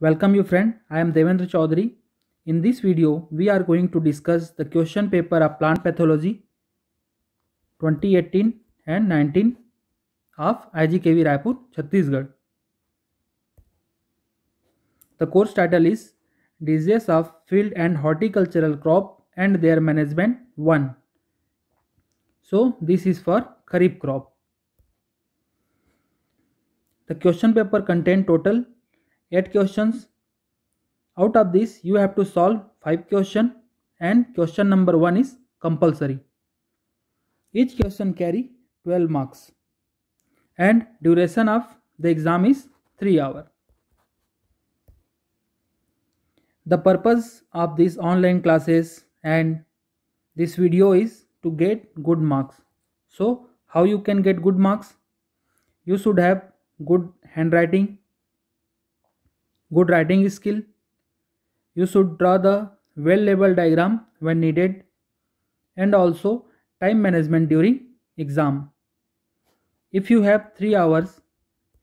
Welcome you friend, I am Devendra Chaudhary. In this video, we are going to discuss the question paper of plant pathology 2018 and 19 of IGKV Raipur, Chhattisgarh. The course title is Diseases of Field and Horticultural Crop and Their Management 1. So this is for Kharif crop. The question paper contained total 8 questions. Out of this, you have to solve 5 question and question number 1 is compulsory. Each question carry 12 marks and duration of the exam is 3 hour. The purpose of these online classes and this video is to get good marks. So how you can get good marks? You should have good handwriting good writing skill. You should draw the well labeled diagram when needed and also time management during exam. If you have 3 hours,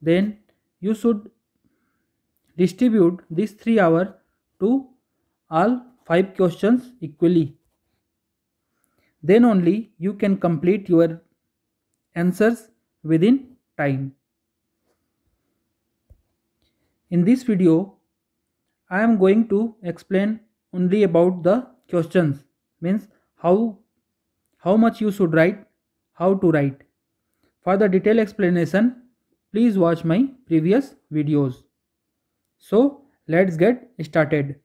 then you should distribute this 3 hours to all 5 questions equally. Then only you can complete your answers within time. In this video, I am going to explain only about the questions means how how much you should write, how to write. For the detailed explanation, please watch my previous videos. So let's get started.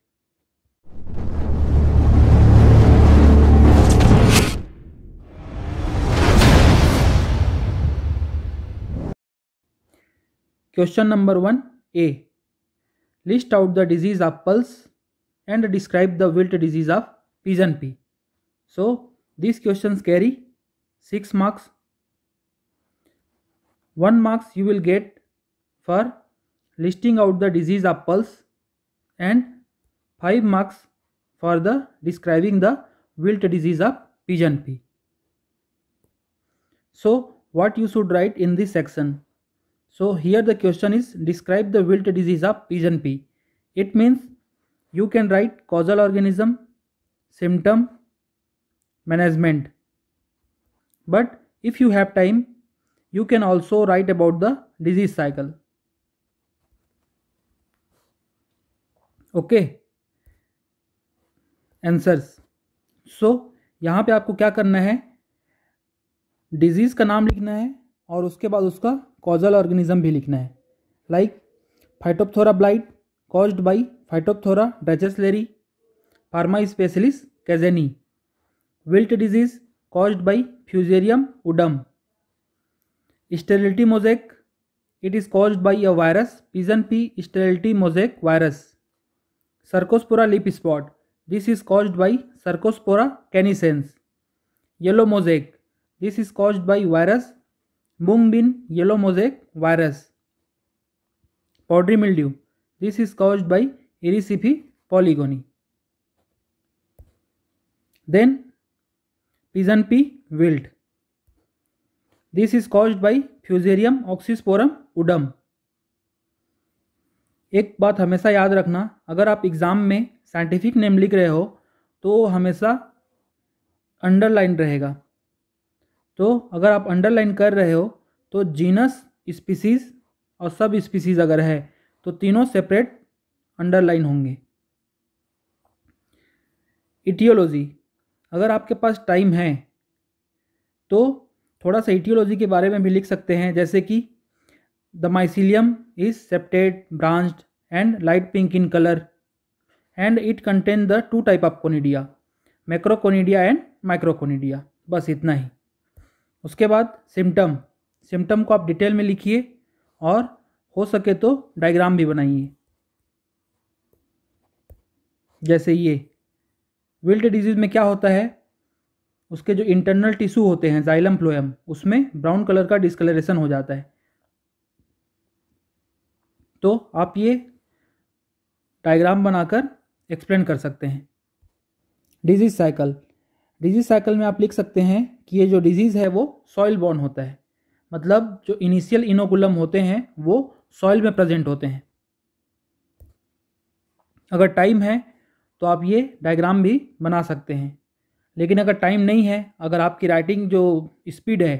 Question number 1 A List out the disease of pulse and describe the wilt disease of pigeon pea. So these questions carry 6 marks. 1 marks you will get for listing out the disease of pulse and 5 marks for the describing the wilt disease of pigeon pea. So what you should write in this section So here the question is describe the wilt disease of pigeon pea. It means you can write causal organism, symptom, management. But if you have time, you can also write about the disease cycle. okay answers so यहाँ पे आपको क्या करना है disease का नाम लिखना है और उसके बाद उसका कॉजल ऑर्गेनिज्म भी लिखना है like Phytophthora blight caused by Phytophthora drechsleri forma specialis cajani wilt disease caused by Fusarium udum sterility mosaic it is caused by a virus pigeon pea sterility mosaic virus Cercospora leaf spot this is caused by Cercospora canescens yellow mosaic this is caused by virus mungbean yellow mosaic virus powdery mildew this is caused by Erysiphe polygoni then pigeon pea wilt this is caused by Fusarium oxysporum udum एक बात हमेशा याद रखना अगर आप exam में scientific name लिख रहे हो तो हमेशा अंडरलाइन रहेगा तो अगर आप अंडरलाइन कर रहे हो तो जीनस स्पीसीज और सब स्पीसीज अगर है तो तीनों सेपरेट अंडरलाइन होंगे इटियोलॉजी अगर आपके पास टाइम है तो थोड़ा सा इटियोलॉजी के बारे में भी लिख सकते हैं जैसे कि the mycelium is septate branched and light pink in colour and it contain the two type of conidia macroconidia and microconidia बस इतना ही उसके बाद सिम्टम सिम्टम को आप डिटेल में लिखिए और हो सके तो डायग्राम भी बनाइए जैसे ये विल्ट डिजीज़ में क्या होता है उसके जो इंटरनल टिश्यू होते हैं जाइलम फ्लोएम उसमें ब्राउन कलर का डिस्कलरेशन हो जाता है तो आप ये डायग्राम बनाकर एक्सप्लेन कर सकते हैं डिजीज साइकिल डिजीज साइकिल में आप लिख सकते हैं कि ये जो डिजीज़ है वो सॉइल बॉर्न होता है मतलब जो इनिशियल इनोकुलम होते हैं वो सॉइल में प्रेजेंट होते हैं अगर टाइम है तो आप ये डायग्राम भी बना सकते हैं लेकिन अगर टाइम नहीं है अगर आपकी राइटिंग जो स्पीड है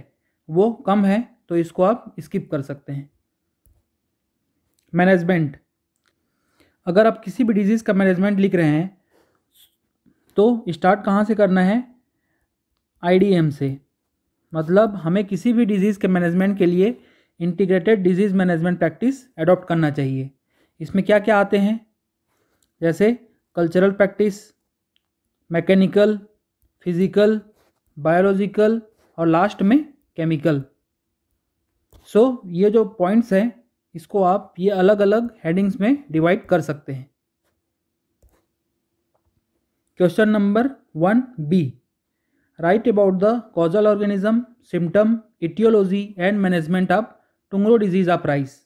वो कम है तो इसको आप स्किप कर सकते हैं मैनेजमेंट अगर आप किसी भी डिजीज़ का मैनेजमेंट लिख रहे हैं तो स्टार्ट कहाँ से करना है आईडीएम से मतलब हमें किसी भी डिजीज़ के मैनेजमेंट के लिए integrated disease management practice adopt करना चाहिए इसमें क्या क्या आते हैं जैसे cultural practice mechanical physical biological और लास्ट में केमिकल सो so, ये जो पॉइंट्स हैं इसको आप ये अलग अलग हेडिंग्स में डिवाइड कर सकते हैं question number one B write about the causal organism, symptom, etiology and management of Tungro disease uprise.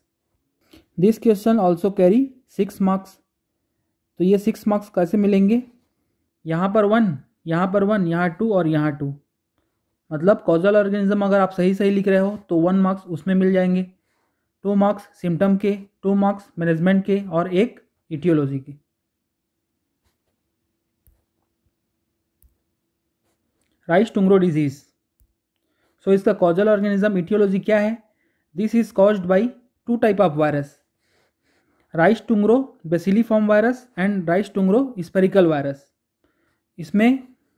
This question also carry six marks तो ये सिक्स मार्क्स कैसे मिलेंगे यहाँ पर वन यहाँ पर वन यहाँ टू और यहाँ टू मतलब कॉजल ऑर्गेनिज्म अगर आप सही सही लिख रहे हो तो वन मार्क्स उसमें मिल जाएंगे टू मार्क्स सिम्टम के टू मार्क्स मैनेजमेंट के और एक इटियोलॉजी के राइस टुंगरो डिजीज सो इसका कॉजल ऑर्गेनिज्म इटियोलॉजी क्या है this is caused by two type of virus rice tungro bacilliform virus and rice tungro spherical virus इसमें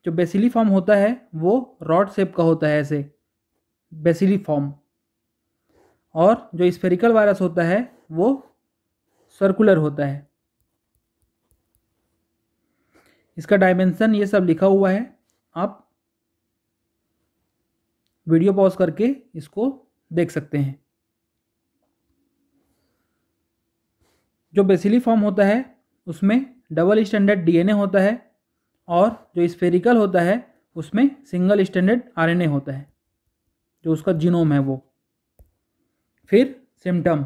जो बेसिलीफॉर्म होता है वो रॉड सेप का होता है ऐसे बेसिलीफॉर्म और जो स्पेरिकल वायरस होता है वो सर्कुलर होता है इसका डायमेंशन ये सब लिखा हुआ है आप वीडियो पॉज करके इसको देख सकते हैं जो बेसिली फॉर्म होता है उसमें डबल स्टैंडर्ड डीएनए होता है और जो स्फेरिकल होता है उसमें सिंगल स्टैंडर्ड आरएनए होता है जो उसका जीनोम है वो फिर सिम्टम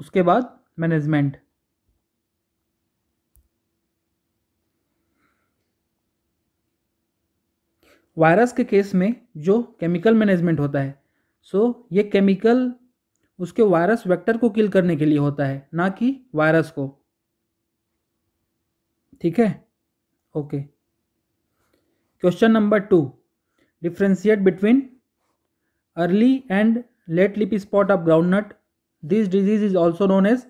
उसके बाद मैनेजमेंट वायरस के केस में जो केमिकल मैनेजमेंट होता है सो ये केमिकल उसके वायरस वेक्टर को किल करने के लिए होता है ना कि वायरस को ठीक है okay question number two differentiate between early and late leaf spot of groundnut this disease is also known as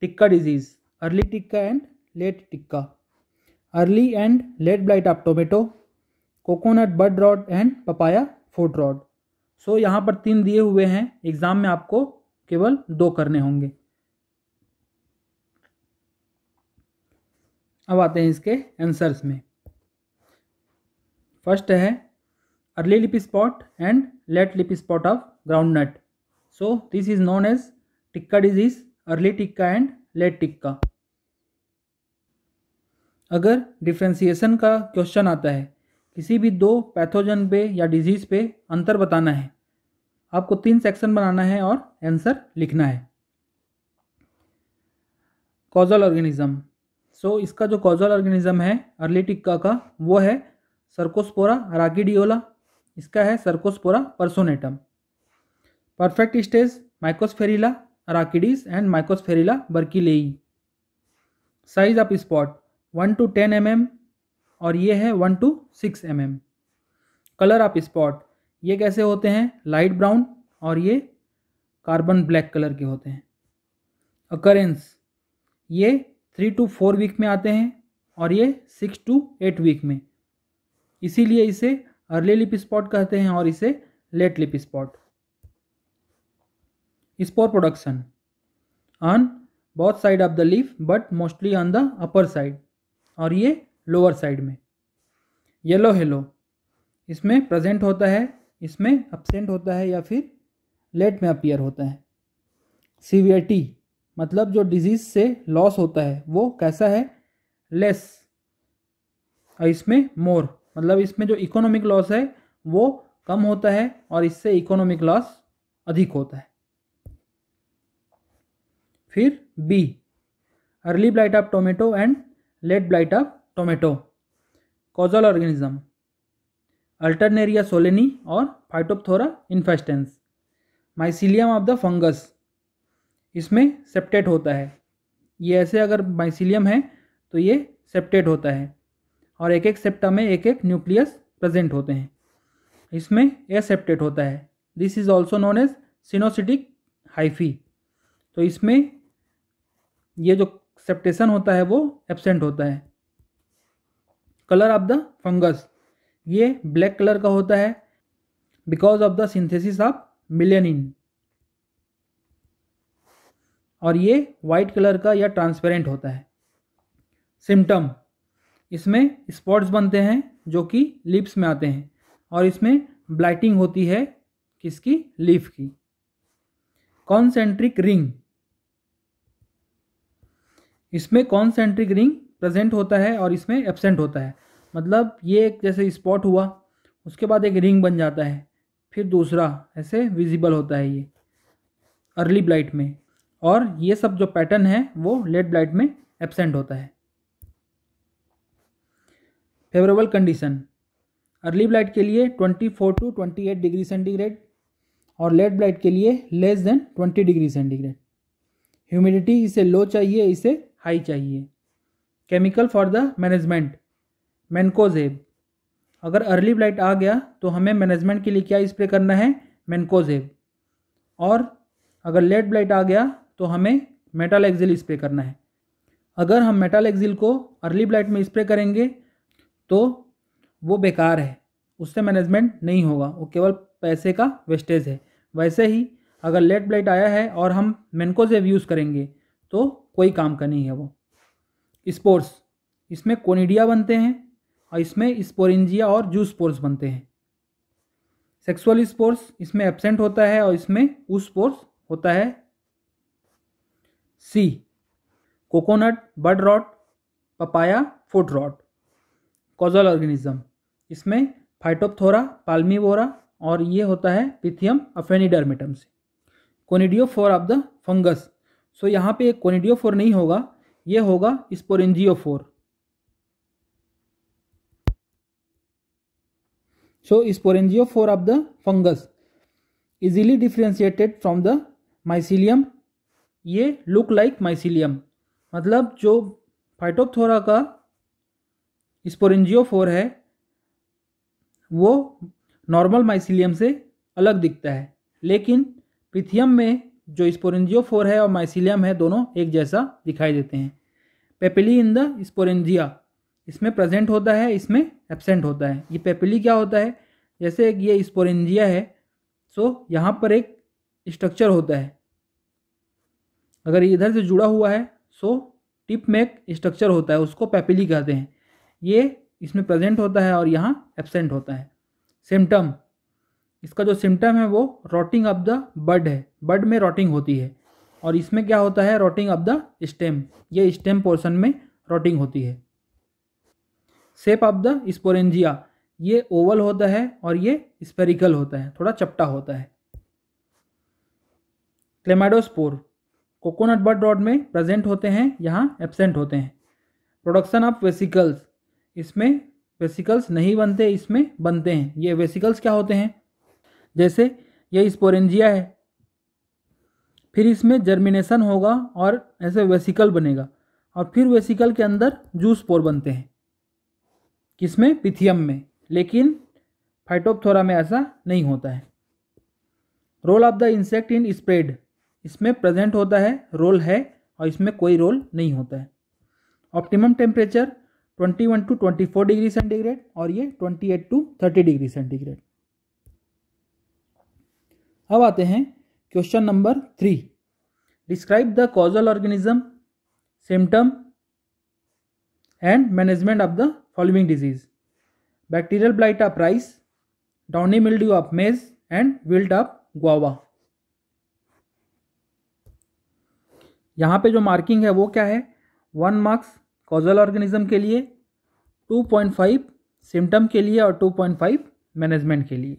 tikka disease early tikka and late tikka early and late blight of tomato coconut bud rot and papaya foot rot so यहाँ पर तीन दिए हुए हैं exam में आपको केवल दो करने होंगे अब आते हैं इसके आंसर्स में फर्स्ट है early leaf spot and late leaf spot of groundnut so this is known as tikka disease early tikka and late tikka अगर डिफ्रेंसिएशन का क्वेश्चन आता है किसी भी दो पैथोजन पे या डिजीज़ पे अंतर बताना है आपको तीन सेक्शन बनाना है और आंसर लिखना है कॉजल ऑर्गेनिज्म सो इसका जो कॉजल ऑर्गेनिज्म है अर्ली टिक्का का वो है सर्कोस्पोरा राकीडियोला इसका है Cercospora personatum perfect stage Mycosphaerella arachidis and Mycosphaerella berkeleyi size of spot one to ten M M और ये है one to six M M colour आप स्पॉट ये कैसे होते हैं लाइट ब्राउन और ये कार्बन ब्लैक कलर के होते हैं अकरेंस ये थ्री टू फोर वीक में आते हैं और ये सिक्स टू एट वीक में इसीलिए इसे अर्ली लिप स्पॉट कहते हैं और इसे late leaf spot spore production on both side of the leaf but mostly on the upper side और ये लोअर साइड में येलो हेलो इसमें प्रेजेंट होता है इसमें अब्सेंट होता है या फिर लेट में अपियर होता है सीवियरिटी मतलब जो डिजीज़ से लॉस होता है वो कैसा है लेस और इसमें मोर मतलब इसमें जो इकोनॉमिक लॉस है वो कम होता है और इससे इकोनॉमिक लॉस अधिक होता है फिर B early blight of tomato and late blight of tomato causal organism Alternaria solani और Phytophthora infestans mycelium of the fungus इसमें सेप्टेट होता है ये ऐसे अगर माइसिलियम है तो ये सेप्टेट होता है और एक एक सेप्टा में एक एक न्यूक्लियस प्रेजेंट होते हैं इसमें ए सेप्टेट होता है this is also known as coenocytic hyphae तो इसमें ये जो सेप्टेशन होता है वो एबसेंट होता है कलर ऑफ द फंगस ये ब्लैक कलर का होता है because of the synthesis of melanin और ये वाइट कलर का या ट्रांसपेरेंट होता है सिम्टम इसमें स्पॉट्स बनते हैं जो कि लिप्स में आते हैं और इसमें ब्लाइटिंग होती है किसकी लीफ की कॉन्सेंट्रिक रिंग इसमें कॉन्सेंट्रिक रिंग प्रेजेंट होता है और इसमें एबसेंट होता है मतलब ये एक जैसे स्पॉट हुआ उसके बाद एक रिंग बन जाता है फिर दूसरा ऐसे विजिबल होता है ये अर्ली ब्लाइट में और ये सब जो पैटर्न है वो लेट ब्लाइट में एबसेंट होता है फेवरेबल कंडीशन अर्ली ब्लाइट के लिए 24 टू 28 डिग्री सेंटीग्रेड और लेट ब्लाइट के लिए less than 20 degree centigrade humidity इसे लो चाहिए इसे हाई चाहिए chemical for the management mancozeb अगर अर्ली ब्लाइट आ गया तो हमें मैनेजमेंट के लिए क्या स्प्रे करना है मैनकोजेब और अगर लेट ब्लाइट आ गया तो हमें मेटाल एक्जिल स्प्रे करना है अगर हम मेटाल एक्जिल को अर्ली ब्लाइट में स्प्रे करेंगे तो वो बेकार है उससे मैनेजमेंट नहीं होगा वो केवल पैसे का वेस्टेज है वैसे ही अगर लेट ब्लाइट आया है और हम मैनकोजेब यूज़ करेंगे तो कोई काम का नहीं है वो स्पोर्स इसमें कोनिडिया बनते हैं और इसमें स्पोरेंजिया और जू स्पोर्स बनते हैं सेक्सुअल स्पोर्स इसमें एब्सेंट होता है और इसमें ऊ स्पोर्स होता है C coconut bud rot papaya foot rot causal organism इसमें फाइटोपथोरा पाल्मीवोरा और ये होता है पिथियम अफेनिडर्मेटम से conidiophore of the fungus so यहाँ पे कोनिडियोफोर नहीं होगा ये होगा sporangiophore so sporangiophore of the fungus easily differentiated from the mycelium ये लुक लाइक माइसिलियम मतलब जो फाइटोपथोरा का स्पोरेंजियो फोर है वो नॉर्मल माइसिलियम से अलग दिखता है लेकिन पिथियम में जो स्पोरेंजियो फोर है और माइसिलियम है दोनों एक जैसा दिखाई देते हैं पेपिली इन द स्पोरेंजिया इसमें प्रेजेंट होता है इसमें एबसेंट होता है ये पेपिली क्या होता है जैसे एक ये स्पोरेंजिया है सो यहाँ पर एक स्ट्रक्चर होता है अगर इधर से जुड़ा हुआ है सो टिप में एक स्ट्रक्चर होता है उसको पेपिली कहते हैं ये इसमें प्रेजेंट होता है और यहाँ एबसेंट होता है सिम्टम इसका जो सिम्टम है वो रोटिंग ऑफ द बड है बड में रोटिंग होती है और इसमें क्या होता है रोटिंग ऑफ द स्टेम ये स्टेम पोर्शन में रोटिंग होती है सेप ऑफ द स्पोरेंजिया ये ओवल होता है और ये स्पेरिकल होता है थोड़ा चपटा होता है क्लेमाडोस्पोर कोकोनट बड रॉड में प्रेजेंट होते हैं यहाँ एबसेंट होते हैं प्रोडक्शन ऑफ वेसिकल्स इसमें वेसिकल्स नहीं बनते इसमें बनते हैं ये वेसिकल्स क्या होते हैं जैसे ये स्पोरेंजिया है फिर इसमें जर्मिनेशन होगा और ऐसे वेसिकल बनेगा और फिर वेसिकल के अंदर जूस पोर बनते हैं किसमें पिथियम में लेकिन फाइटोपथोरा में ऐसा नहीं होता है role of the insect in spread इसमें प्रेजेंट होता है रोल है और इसमें कोई रोल नहीं होता है optimum temperature 21 to 24 degree centigrade और ये 28 टू 30 डिग्री सेंटीग्रेड अब आते हैं question number three describe the causal organism symptom and management of the following disease bacterial blight of rice downy mildew of maize and wilt of guava यहाँ पे जो marking है वो क्या है वन मार्क्स कॉजल ऑर्गेनिज्म के लिए two point five symptom के लिए और टू पॉइंट फाइव मैनेजमेंट के लिए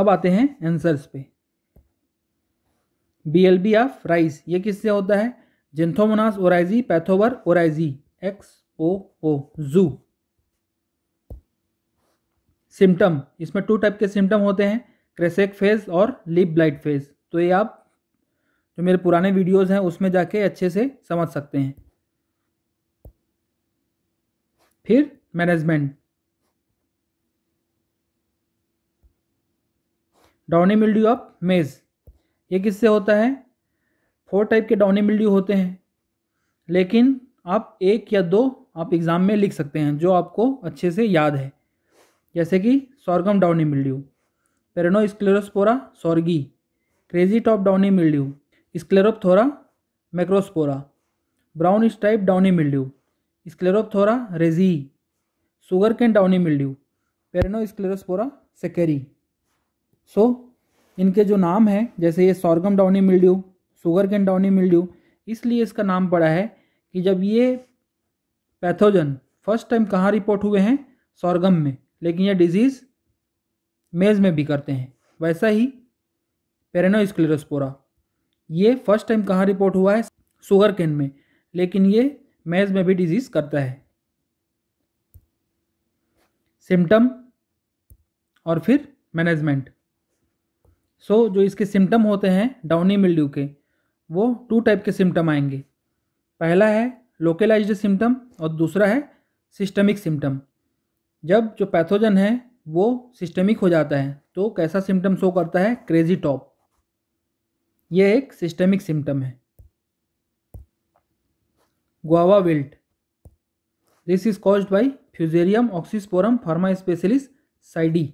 अब आते हैं आंसर्स पे B L B of rice ये किससे होता है Xanthomonas oryzae pathovar oryzae X O O जू सिम्टम इसमें टू टाइप के सिम्टम होते हैं क्रेसेक फेज और लिप ब्लाइट फेज तो ये आप जो मेरे पुराने वीडियोस हैं उसमें जाके अच्छे से समझ सकते हैं फिर मैनेजमेंट डाउनी मिल्ड्यू ऑफ मेज़ ये किससे होता है फोर टाइप के डाउनी मिल्ड्यू होते हैं लेकिन आप एक या दो आप एग्ज़ाम में लिख सकते हैं जो आपको अच्छे से याद है जैसे कि sorghum downy mildew Peronosclerospora sorghi crazy top downy mildew Sclerophthora macrospora brown stripe downy mildew Sclerophthora rayssiae sugarcane downy mildew Sclerospora sacchari so इनके जो नाम है जैसे ये sorghum downy mildew sugarcane downy mildew इसलिए इसका नाम पड़ा है कि जब ये पैथोजन फर्स्ट टाइम कहाँ रिपोर्ट हुए हैं सॉर्गम में लेकिन ये डिजीज़ मेज में भी करते हैं वैसा ही पेरेनोस्क्लेरोस्पोरा ये फर्स्ट टाइम कहाँ रिपोर्ट हुआ है सुगर कैन में लेकिन ये मेज में भी डिजीज़ करता है सिम्टम और फिर मैनेजमेंट सो so, जो इसके सिम्टम होते हैं डाउनी मिल्ड्यू के वो टू टाइप के सिम्टम आएंगे पहला है लोकलाइज्ड सिम्टम और दूसरा है सिस्टमिक सिम्टम जब जो पैथोजन है वो सिस्टमिक हो जाता है तो कैसा सिम्टम शो करता है क्रेजी टॉप ये एक सिस्टमिक सिम्टम है guava wilt this is caused by Fusarium oxysporum forma specialist psidii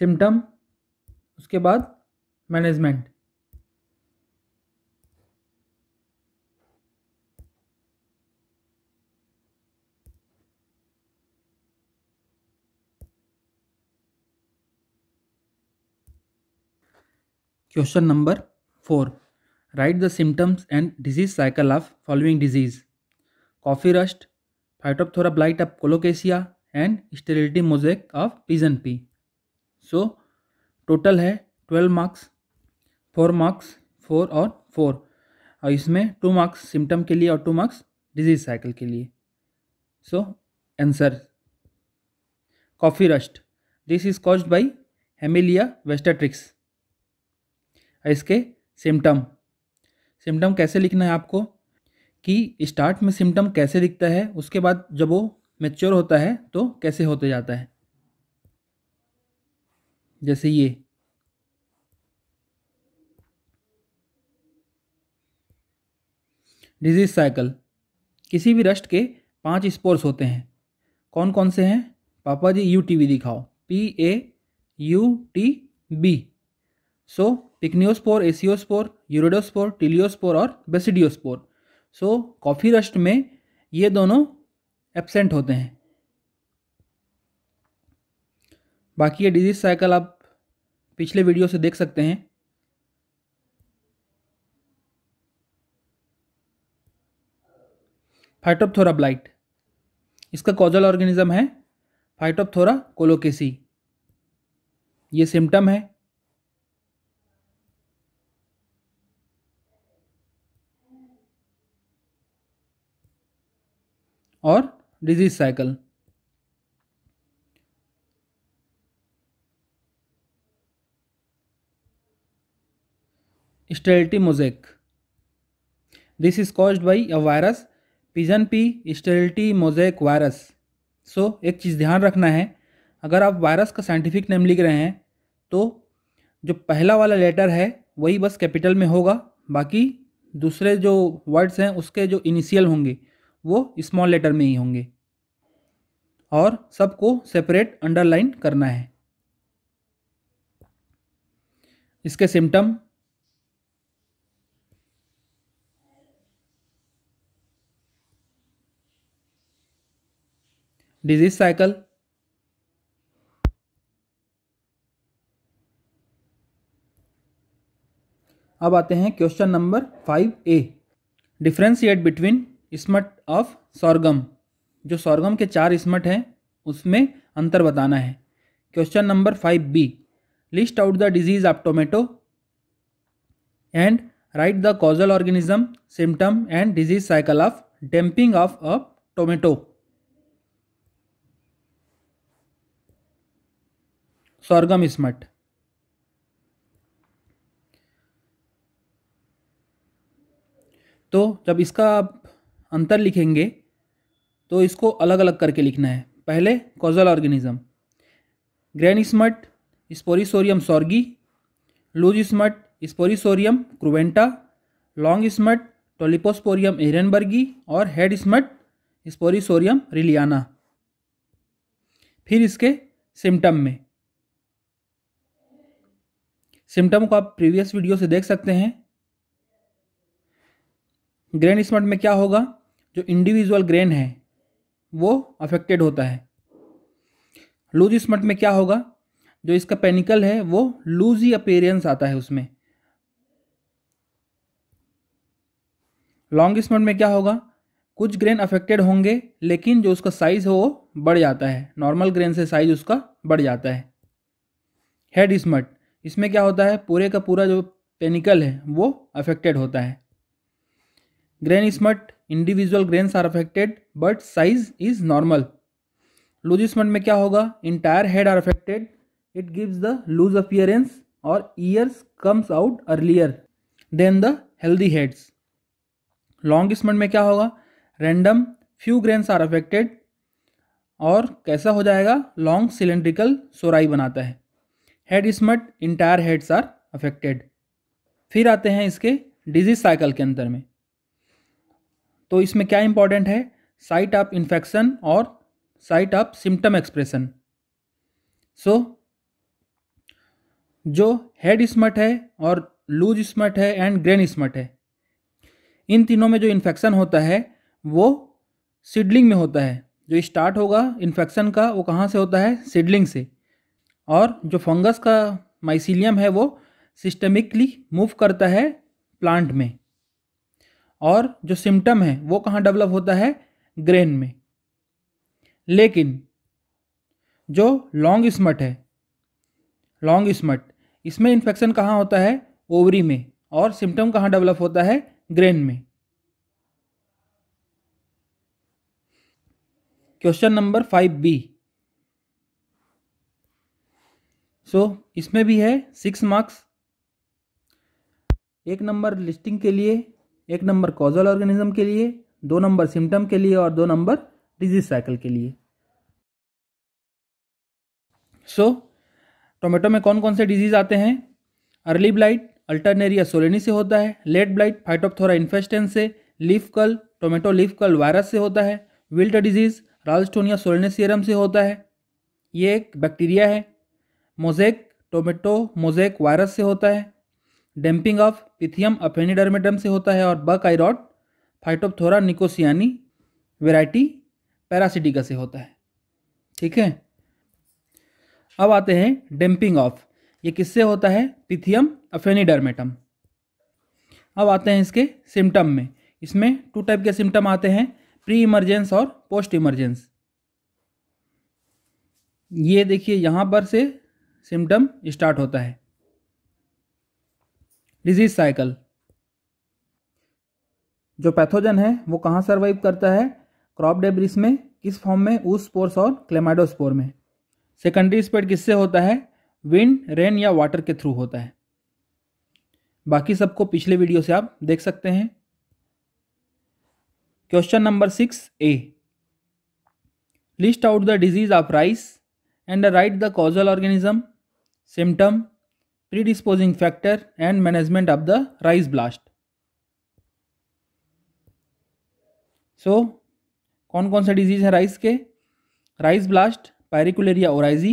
symptom उसके बाद management question number four write the symptoms and disease cycle of following disease coffee rust Phytophthora blight of Colocasia and sterility mosaic of pigeon pea so total है twelve marks four marks four और four और इसमें to marks symptom के लिए और two marks disease cycle के लिए so answer coffee rust this is caused by Hemileia vastatrix इसके सिम्टम सिम्टम कैसे लिखना है आपको कि स्टार्ट में सिम्टम कैसे दिखता है उसके बाद जब वो मेच्योर होता है तो कैसे होते जाता है जैसे ये डिजीज साइकिल किसी भी रस्ट के पांच स्पोर्स होते हैं कौन कौन से हैं पापा जी यू टी दिखाओ P A U T B so pycniospore aeciospore urediospore teliospore और बेसिडियोस्पोर सो कॉफ़ी रस्ट में ये दोनों एबसेंट होते हैं बाकी ये डिजीज साइकिल आप पिछले वीडियो से देख सकते हैं फाइटोपथोरा ब्लाइट इसका कॉजल ऑर्गेनिज्म है फाइटोपथोरा कोलोकेसी ये सिम्टम है और disease cycle sterility mosaic this is caused by a virus pigeon pea sterility mosaic virus so एक चीज़ ध्यान रखना है अगर आप वायरस का साइंटिफिक नेम लिख रहे हैं तो जो पहला वाला लेटर है वही बस कैपिटल में होगा बाकी दूसरे जो वर्ड्स हैं उसके जो इनिशियल होंगे वो स्मॉल लेटर में ही होंगे और सबको सेपरेट अंडरलाइन करना है इसके सिम्टम डिजीज साइकिल अब आते हैं question number five A differentiate between smut of sorghum जो सौरगम के चार स्मट हैं उसमें अंतर बताना है question number five B list out the disease of tomato and write the causal organism symptom and disease cycle of damping off a tomato sorghum smut तो जब इसका आप अंतर लिखेंगे तो इसको अलग अलग करके लिखना है पहले causal organism grain smut Sporisorium sorghi loose smut Sporisorium cruentum long smut Tolyposporium ehrenbergii और हेड स्मट स्पोरिसोरियम रिलियाना फिर इसके सिम्टम में सिम्टम को आप प्रीवियस वीडियो से देख सकते हैं ग्रेन स्मट में क्या होगा जो इंडिविजुअल ग्रेन है वो अफेक्टेड होता है लूज स्मट में क्या होगा जो इसका पेनिकल है वो लूज ही अपेरियंस आता है उसमें लॉन्ग स्मट में क्या होगा कुछ ग्रेन अफेक्टेड होंगे लेकिन जो उसका साइज है वो बढ़ जाता है नॉर्मल ग्रेन से साइज उसका बढ़ जाता है हेड स्मट इसमें क्या होता है पूरे का पूरा जो पेनिकल है वो अफेक्टेड होता है grain smut individual grains are affected but size is normal loose smut में क्या होगा entire head are affected it gives the loose appearance और ears comes out earlier than the healthy heads long smut में क्या होगा random few grains are affected और कैसा हो जाएगा लॉन्ग सिलेंड्रिकल सोराई बनाता है head smut entire heads are affected फिर आते हैं इसके डिजीज साइकिल के अंदर में तो इसमें क्या इंपॉर्टेंट है साइट ऑफ इन्फेक्शन और site of symptom expression so जो हेड स्मट है और लूज स्मट है एंड ग्रेन स्मट है इन तीनों में जो इन्फेक्शन होता है वो सीडलिंग में होता है जो स्टार्ट होगा इन्फेक्शन का वो कहाँ से होता है सीडलिंग से और जो फंगस का माइसिलियम है वो सिस्टमिकली मूव करता है प्लांट में और जो सिम्टम है वो कहाँ डेवलप होता है ग्रेन में लेकिन जो लॉन्ग स्मट है लॉन्ग स्मट इसमें इन्फेक्शन कहाँ होता है ओवरी में और सिम्टम कहाँ डेवलप होता है ग्रेन में question number five B so so, इसमें भी है सिक्स मार्क्स एक नंबर लिस्टिंग के लिए एक नंबर कॉजल ऑर्गेनिज्म के लिए दो नंबर सिम्टम के लिए और दो नंबर डिजीज साइकिल के लिए सो so, टोमेटो में कौन कौन से डिजीज आते हैं अर्ली ब्लाइट अल्टरनेरिया सोलेनी से होता है लेट ब्लाइट फाइटोपथोरा इन्फेस्टेन से leaf curl tomato leaf curl virus से होता है विल्ट डिजीज राल्स्टोनिया सोलेनेसियरम से होता है ये एक बैक्टीरिया है मोजेक टोमेटो मोजेक वायरस से होता है डैम्पिंग ऑफ पिथियम अफेनिडर्मेडम से होता है और बक आईरोड फाइटोपथोरा निकोसियानी वेराइटी पैरासिटिका से होता है ठीक है अब आते हैं डेम्पिंग ऑफ ये किससे होता है पिथियम अफेनिडर्मेटम अब आते हैं इसके सिम्टम में इसमें टू टाइप के सिम्टम आते हैं प्री इमरजेंस और पोस्ट इमरजेंस ये देखिए यहाँ पर से सिम्टम स्टार्ट होता है डिजीज साइकिल जो पैथोजन है वो कहाँ सर्वाइव करता है क्रॉप डेब्रिस में किस फॉर्म में ऊस स्पोर्स और क्लेमाइडोस्पोर में सेकेंडरी स्प्रेड किससे होता है विंड रेन या वाटर के थ्रू होता है बाकी सबको पिछले वीडियो से आप देख सकते हैं question number six A list out the disease of rice and write the causal organism symptom, predisposing factor and management of the rice blast. So so, कौन कौन से डिजीज़ है राइस के rice blast Pyricularia oryzae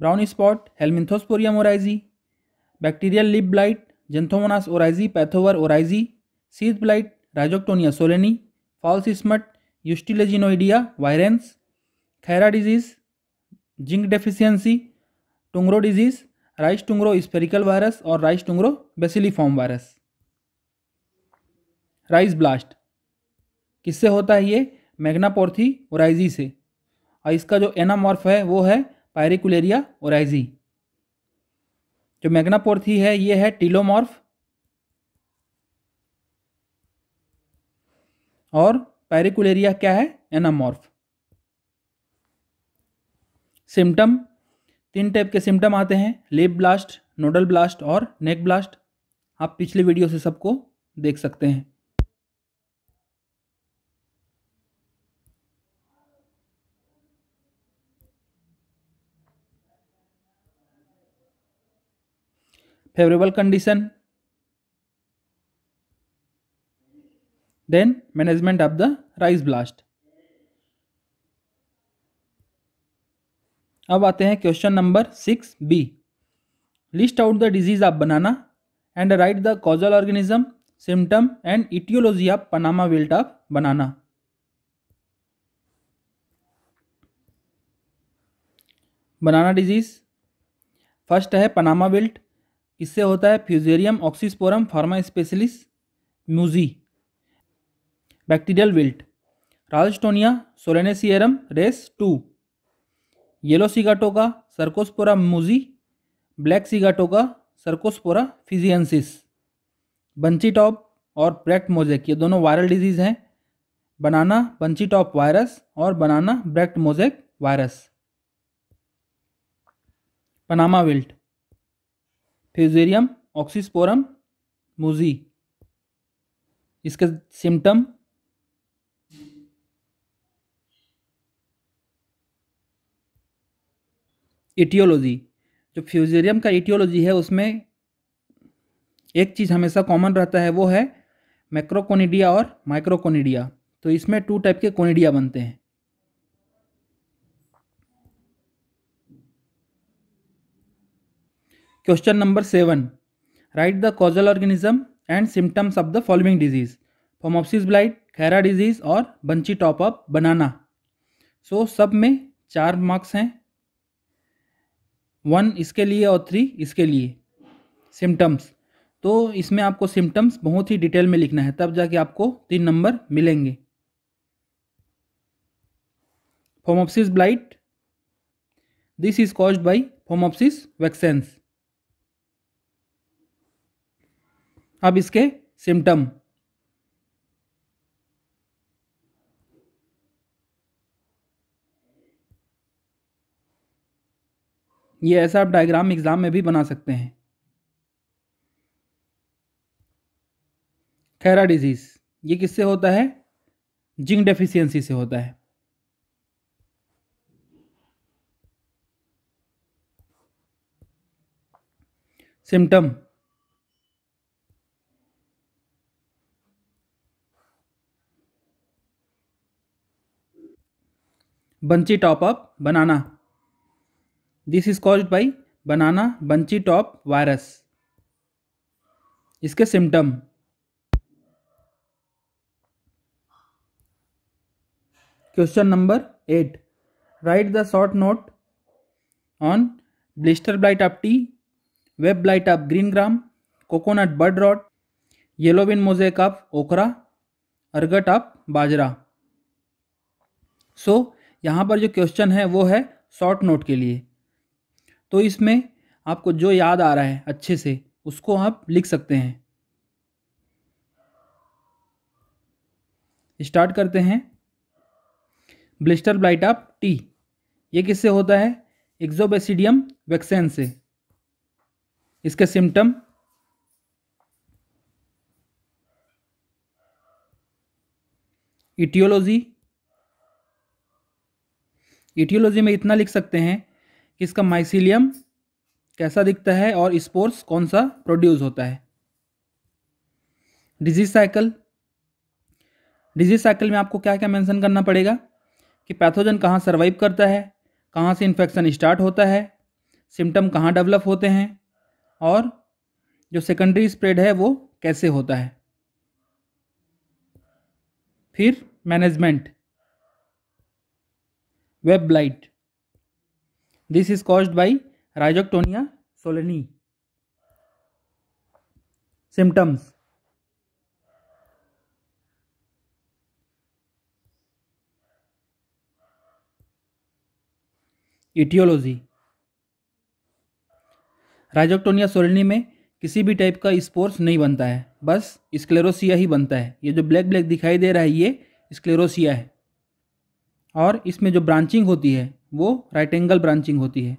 brown spot Helminthosporium oryzae bacterial leaf blight Xanthomonas oryzae pathovar oryzae sheath blight Rhizoctonia solani false smut Ustilaginoidea virens khaira disease zinc deficiency tungro disease rice tungro spherical virus और rice tungro bacilliform virus rice blast किससे होता है ये मैग्नापोर्थी oryzae से और इसका जो एनामॉर्फ है वो है पायरिकुलेरिया ओराइजी जो मैग्नापोर्थी है ये है टीलोमॉर्फ और पैरिकुलेरिया क्या है एनामॉर्फ सिम्टम तीन टाइप के सिम्टम आते हैं लेप ब्लास्ट नोडल ब्लास्ट और नेक ब्लास्ट आप पिछले वीडियो से सबको देख सकते हैं favourable condition then management of the rice blast अब आते हैं question number six B list out the disease of banana and write the causal organism symptom and etiology of Panama wilt of banana banana disease first है Panama wilt इससे होता है Fusarium oxysporum forma specialis musae bacterial wilt Ralstonia solanacearum race two yellow sigatoka का musae black sigatoka का fijiensis bunchy top और bract mosaic ये दोनों viral disease हैं बनाना बंची टॉप वायरस और banana bract mosaic virus Panama wilt Fusarium oxysporum musae इसके symptom etiology जो Fusarium का एटियोलॉजी है उसमें एक चीज़ हमेशा कॉमन रहता है वो है मैक्रोकोनिडिया और माइक्रोकोनिडिया तो इसमें टू टाइप के कोनिडिया बनते हैं question number seven write the causal organism and symptoms of the following disease Phomopsis blight khaira disease और bunchy top of banana so so, सब में चार मार्क्स हैं वन इसके लिए और थ्री इसके लिए सिम्टम्स तो इसमें आपको सिम्टम्स बहुत ही डिटेल में लिखना है तब जाके आपको तीन नंबर मिलेंगे Phomopsis blight this is caused by Phomopsis vexans अब इसके सिम्टम ये ऐसा आप डायग्राम एग्ज़ाम में भी बना सकते हैं खैरा डिजीज़ ये किससे होता है जिंक डेफिशिएंसी से होता है symptom bunchy top of banana this is cause by banana bunchy top virus इसके symptom question number eight write the short note on blister blight of tea web blight of green gram coconut bud rot yellow vein mosaic of okra ergot of bajra so so, यहाँ पर जो question है वो है short note के लिए तो इसमें आपको जो याद आ रहा है अच्छे से उसको आप लिख सकते हैं स्टार्ट करते हैं ब्लिस्टर ब्लाइट ऑफ टी ये किससे होता है एक्जोबेसिडियम वैक्सीन से इसके सिम्टम इटियोलॉजी इटियोलॉजी में इतना लिख सकते हैं किसका माइसिलियम कैसा दिखता है और स्पोर्स कौन सा प्रोड्यूस होता है डिजीज साइकिल डिजीज साइकिल में आपको क्या क्या मेंशन करना पड़ेगा कि पैथोजन कहाँ सर्वाइव करता है कहाँ से इन्फेक्शन स्टार्ट होता है सिम्टम कहाँ डेवलप होते हैं और जो सेकेंडरी स्प्रेड है वो कैसे होता है फिर management web blight this is caused by Rhizoctonia solani symptoms etiology Rhizoctonia solani में किसी भी टाइप का स्पोर्स नहीं बनता है बस स्क्लेरोसिया ही बनता है ये जो ब्लैक ब्लैक दिखाई दे रहा है ये स्क्लेरोसिया है और इसमें जो ब्रांचिंग होती है वो राइट एंगल ब्रांचिंग होती है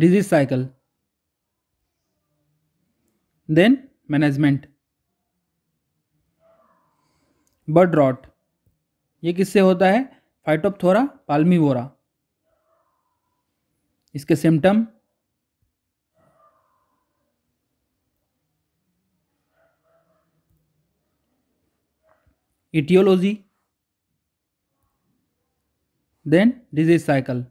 disease cycle then management bud rot ये किससे होता है फाइटोपथोरा पाल्मीवोरा इसके symptom etiology then disease cycle.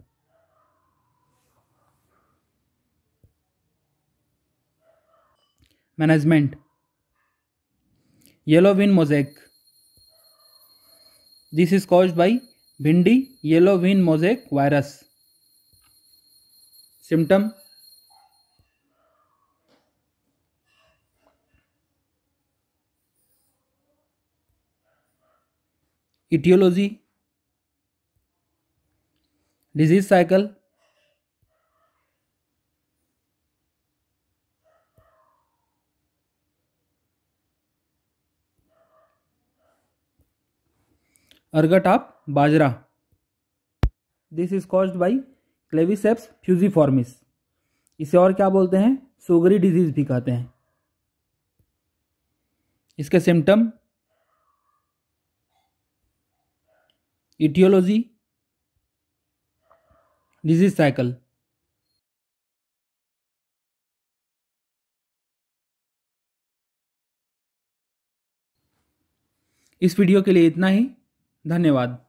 Management Yellow whin mosaic. This is caused by Bindi yellow whin mosaic virus. Symptom Etiology disease cycle ergot of bajra this is caused by Claviceps fusiformis इसे और क्या बोलते हैं सुगरी disease भी कहते हैं इसके symptom etiology disease cycle इस वीडियो के लिए इतना ही धन्यवाद